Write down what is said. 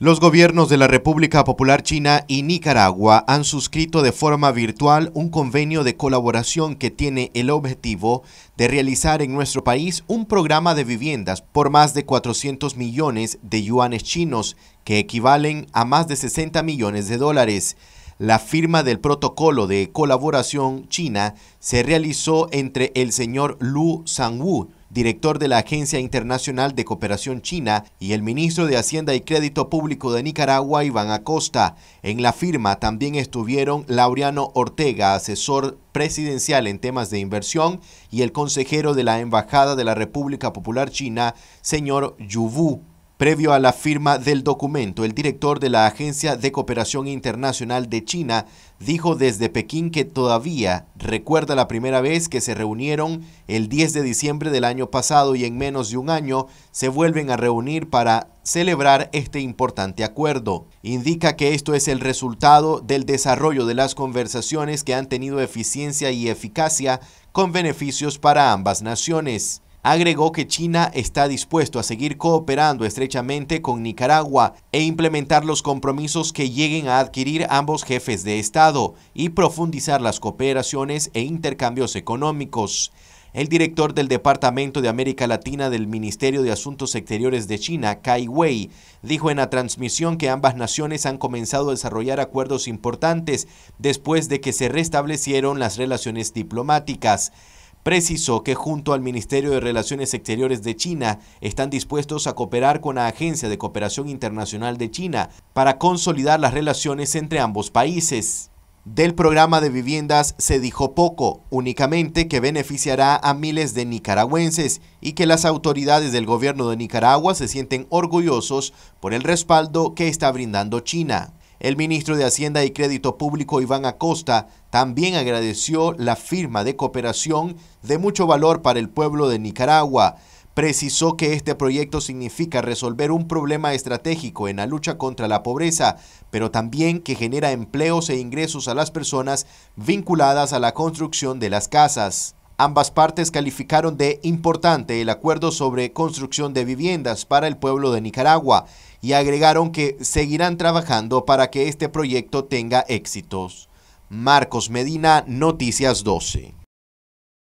Los gobiernos de la República Popular China y Nicaragua han suscrito de forma virtual un convenio de colaboración que tiene el objetivo de realizar en nuestro país un programa de viviendas por más de 400 millones de yuanes chinos, que equivalen a más de 60 millones de dólares. La firma del protocolo de colaboración china se realizó entre el señor Lu Sangwu, director de la Agencia Internacional de Cooperación China, y el ministro de Hacienda y Crédito Público de Nicaragua, Iván Acosta. En la firma también estuvieron Laureano Ortega, asesor presidencial en temas de inversión, y el consejero de la Embajada de la República Popular China, señor Yu Wu. Previo a la firma del documento, el director de la Agencia de Cooperación Internacional de China dijo desde Pekín que todavía recuerda la primera vez que se reunieron el 10 de diciembre del año pasado y en menos de un año se vuelven a reunir para celebrar este importante acuerdo. Indica que esto es el resultado del desarrollo de las conversaciones que han tenido eficiencia y eficacia con beneficios para ambas naciones. Agregó que China está dispuesto a seguir cooperando estrechamente con Nicaragua e implementar los compromisos que lleguen a adquirir ambos jefes de Estado y profundizar las cooperaciones e intercambios económicos. El director del Departamento de América Latina del Ministerio de Asuntos Exteriores de China, Kai Wei, dijo en la transmisión que ambas naciones han comenzado a desarrollar acuerdos importantes después de que se restablecieron las relaciones diplomáticas. Precisó que junto al Ministerio de Relaciones Exteriores de China están dispuestos a cooperar con la Agencia de Cooperación Internacional de China para consolidar las relaciones entre ambos países. Del programa de viviendas se dijo poco, únicamente que beneficiará a miles de nicaragüenses y que las autoridades del gobierno de Nicaragua se sienten orgullosos por el respaldo que está brindando China. El ministro de Hacienda y Crédito Público, Iván Acosta, también agradeció la firma de cooperación de mucho valor para el pueblo de Nicaragua. Precisó que este proyecto significa resolver un problema estratégico en la lucha contra la pobreza, pero también que genera empleos e ingresos a las personas vinculadas a la construcción de las casas. Ambas partes calificaron de importante el acuerdo sobre construcción de viviendas para el pueblo de Nicaragua y agregaron que seguirán trabajando para que este proyecto tenga éxitos. Marcos Medina, Noticias 12.